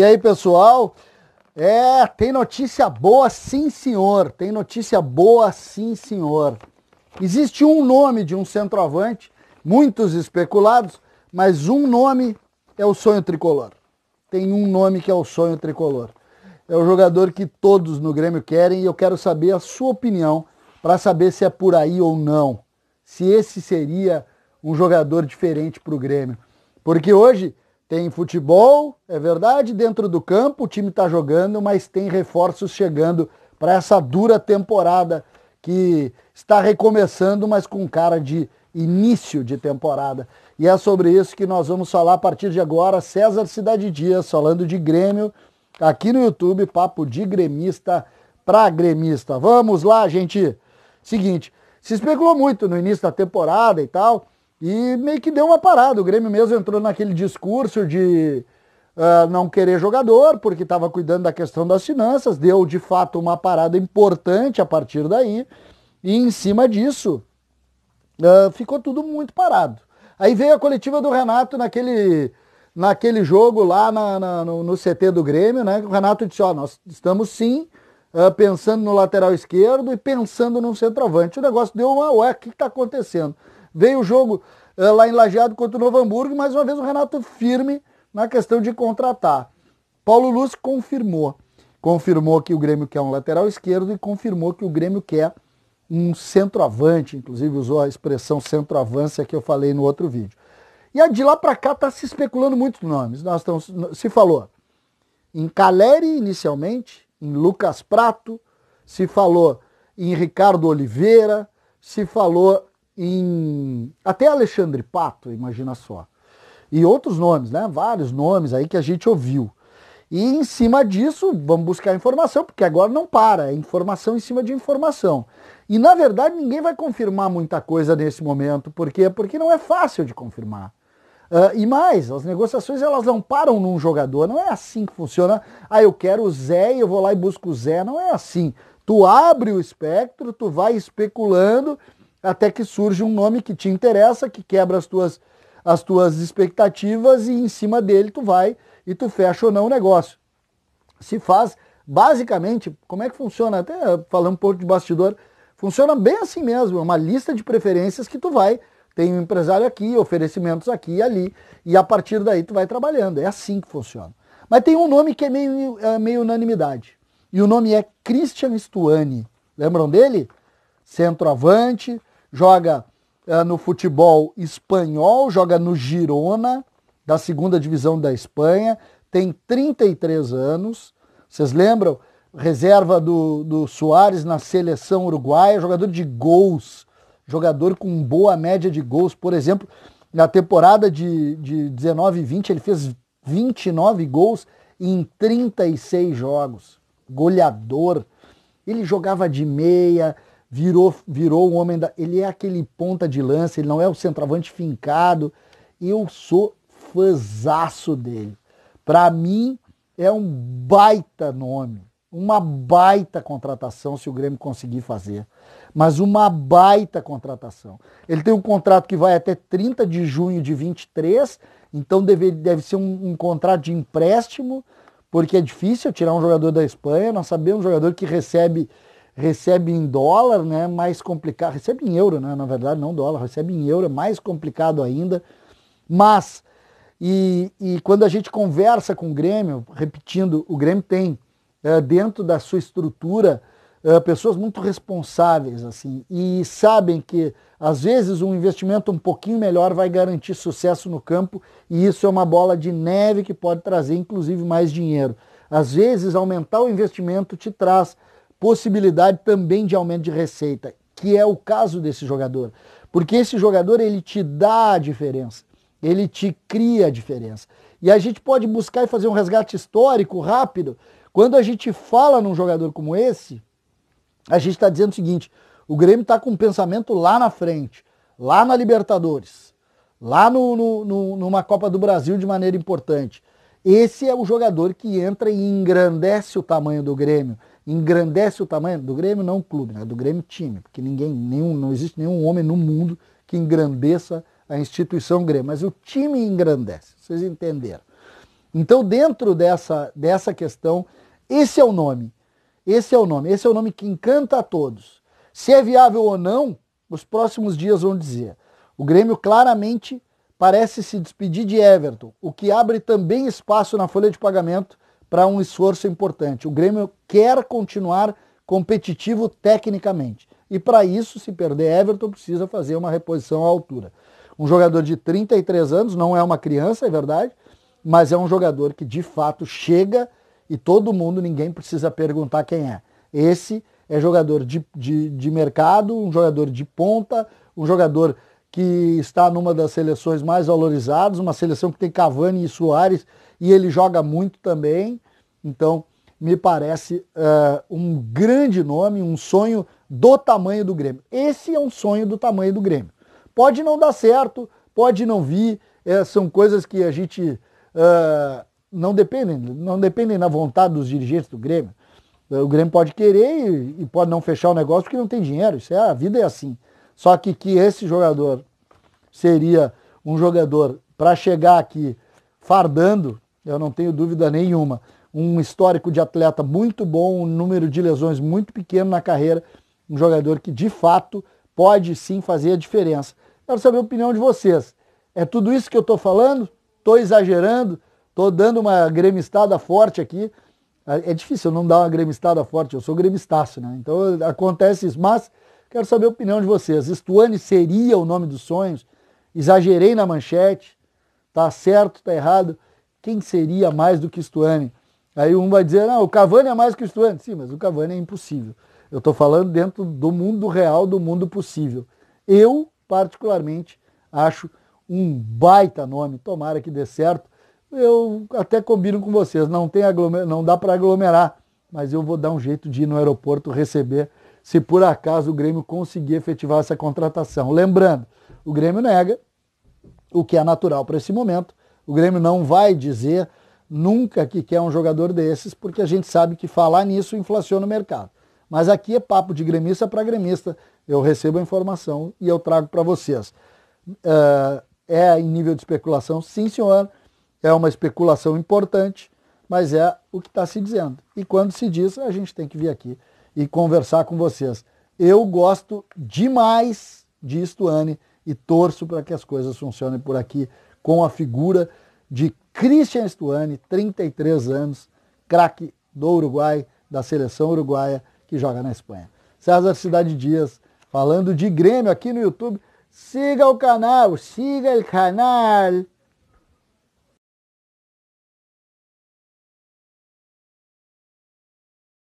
E aí, pessoal? É, tem notícia boa, sim, senhor. Tem notícia boa, sim, senhor. Existe um nome de um centroavante, muitos especulados, mas um nome é o sonho tricolor. Tem um nome que é o sonho tricolor. É o jogador que todos no Grêmio querem e eu quero saber a sua opinião para saber se é por aí ou não. Se esse seria um jogador diferente para o Grêmio. Porque hoje tem futebol, é verdade, dentro do campo o time está jogando, mas tem reforços chegando para essa dura temporada que está recomeçando, mas com cara de início de temporada. E é sobre isso que nós vamos falar a partir de agora. César Cidade Dias falando de Grêmio aqui no YouTube, papo de gremista para gremista. Vamos lá, gente. Seguinte, se especulou muito no início da temporada e tal e meio que deu uma parada. O Grêmio mesmo entrou naquele discurso de uh, não querer jogador, porque estava cuidando da questão das finanças. Deu de fato uma parada importante a partir daí. E em cima disso, uh, ficou tudo muito parado. Aí veio a coletiva do Renato naquele, naquele jogo lá na, na, no, no, CT do Grêmio, né? O Renato disse: Ó, oh, nós estamos sim uh, pensando no lateral esquerdo e pensando no centroavante. O negócio deu uma, ué, o que está acontecendo? Veio o jogo uh, lá em Lajeado contra o Novo Hamburgo, mais uma vez o Renato firme na questão de contratar. Paulo Lúcio confirmou. Confirmou que o Grêmio quer um lateral esquerdo e confirmou que o Grêmio quer um centroavante, inclusive usou a expressão centroavância que eu falei no outro vídeo. E de lá para cá está se especulando muitos nomes. Nós estamos, se falou em Caleri inicialmente, em Lucas Prato, se falou em Ricardo Oliveira, se falou em até Alexandre Pato, imagina só. E outros nomes, né? Vários nomes aí que a gente ouviu. E em cima disso, vamos buscar informação, porque agora não para, é informação em cima de informação. E na verdade ninguém vai confirmar muita coisa nesse momento, porque porque não é fácil de confirmar. Uh, e mais, as negociações elas não param num jogador, não é assim que funciona. Ah, eu quero o Zé e eu vou lá e busco o Zé, não é assim. Tu abre o espectro, tu vai especulando até que surge um nome que te interessa, que quebra as tuas, as tuas expectativas e em cima dele tu vai e tu fecha ou não o negócio. Se faz, basicamente, como é que funciona? Até falando um pouco de bastidor, funciona bem assim mesmo, é uma lista de preferências que tu vai, tem um empresário aqui, oferecimentos aqui e ali, e a partir daí tu vai trabalhando, é assim que funciona. Mas tem um nome que é meio, é meio unanimidade, e o nome é Christian Stuani, lembram dele? Centroavante, joga uh, no futebol espanhol, joga no Girona, da segunda divisão da Espanha, tem 33 anos. Vocês lembram? Reserva do, do Soares na seleção uruguaia, jogador de gols, jogador com boa média de gols. Por exemplo, na temporada de, de 19 e 20, ele fez 29 gols em 36 jogos. Goleador. Ele jogava de meia, virou virou um homem da. Ele é aquele ponta de lança, ele não é o centroavante fincado. Eu sou fãzaço dele. Para mim, é um baita nome, uma baita contratação se o Grêmio conseguir fazer. Mas uma baita contratação. Ele tem um contrato que vai até 30 de junho de 23, então deve, deve ser um, um contrato de empréstimo, porque é difícil tirar um jogador da Espanha. Nós sabemos um jogador que recebe recebe em dólar, né? Mais complicado. Recebe em euro, né? Na verdade, não dólar, recebe em euro, é mais complicado ainda. Mas, e, e quando a gente conversa com o Grêmio, repetindo, o Grêmio tem é, dentro da sua estrutura é, pessoas muito responsáveis, assim, e sabem que às vezes um investimento um pouquinho melhor vai garantir sucesso no campo, e isso é uma bola de neve que pode trazer, inclusive, mais dinheiro. Às vezes, aumentar o investimento te traz possibilidade também de aumento de receita, que é o caso desse jogador. Porque esse jogador ele te dá a diferença, ele te cria a diferença. E a gente pode buscar e fazer um resgate histórico rápido. Quando a gente fala num jogador como esse, a gente está dizendo o seguinte: o Grêmio está com um pensamento lá na frente, lá na Libertadores, lá no, no, no, numa Copa do Brasil de maneira importante. Esse é o jogador que entra e engrandece o tamanho do Grêmio engrandece o tamanho do Grêmio, não o clube, né? do Grêmio time, porque ninguém, nenhum, não existe nenhum homem no mundo que engrandeça a instituição Grêmio, mas o time engrandece, vocês entenderam. Então, dentro dessa, dessa questão, esse é o nome. Esse é o nome, esse é o nome que encanta a todos. Se é viável ou não, os próximos dias vão dizer. O Grêmio claramente parece se despedir de Everton, o que abre também espaço na folha de pagamento para um esforço importante. O Grêmio quer continuar competitivo tecnicamente. E para isso, se perder Everton, precisa fazer uma reposição à altura. Um jogador de 33 anos, não é uma criança, é verdade, mas é um jogador que de fato chega e todo mundo, ninguém precisa perguntar quem é. Esse é jogador de, de, de, mercado, um jogador de ponta, um jogador que está numa das seleções mais valorizadas, uma seleção que tem Cavani e Soares e ele joga muito também. Então, me parece uh, um grande nome, um sonho do tamanho do Grêmio. Esse é um sonho do tamanho do Grêmio. Pode não dar certo, pode não vir, é, são coisas que a gente uh, não dependem, não dependem da vontade dos dirigentes do Grêmio. O Grêmio pode querer e, e pode não fechar o negócio porque não tem dinheiro. Isso é a vida é assim. Só que que esse jogador seria um jogador para chegar aqui fardando eu não tenho dúvida nenhuma. Um histórico de atleta muito bom, um número de lesões muito pequeno na carreira, um jogador que de fato pode sim fazer a diferença. Quero saber a opinião de vocês. É tudo isso que eu estou falando? Estou exagerando? Estou dando uma gremistada forte aqui? É difícil eu não dar uma gremistada forte, eu sou gremistaço, né? Então acontece isso, mas quero saber a opinião de vocês. Estuane seria o nome dos sonhos? Exagerei na manchete? Tá certo, tá errado? Quem seria mais do que Stuani? Aí um vai dizer, não, o Cavani é mais que o Stuani. Sim, mas o Cavani é impossível. Eu estou falando dentro do mundo real, do mundo possível. Eu, particularmente, acho um baita nome. Tomara que dê certo. Eu até combino com vocês, não, tem aglomer... não dá para aglomerar, mas eu vou dar um jeito de ir no aeroporto receber, se por acaso o Grêmio conseguir efetivar essa contratação. Lembrando, o Grêmio nega, o que é natural para esse momento, o Grêmio não vai dizer nunca que quer um jogador desses, porque a gente sabe que falar nisso inflaciona o mercado. Mas aqui é papo de gremista para gremista. Eu recebo a informação e eu trago para vocês. Uh, é em nível de especulação? Sim, senhor. É uma especulação importante, mas é o que está se dizendo. E quando se diz, a gente tem que vir aqui e conversar com vocês. Eu gosto demais de Istuane e torço para que as coisas funcionem por aqui com a figura de Christian Stuani, 33 anos, craque do Uruguai, da seleção uruguaia, que joga na Espanha. César Cidade Dias, falando de Grêmio aqui no YouTube. Siga o canal, siga o canal.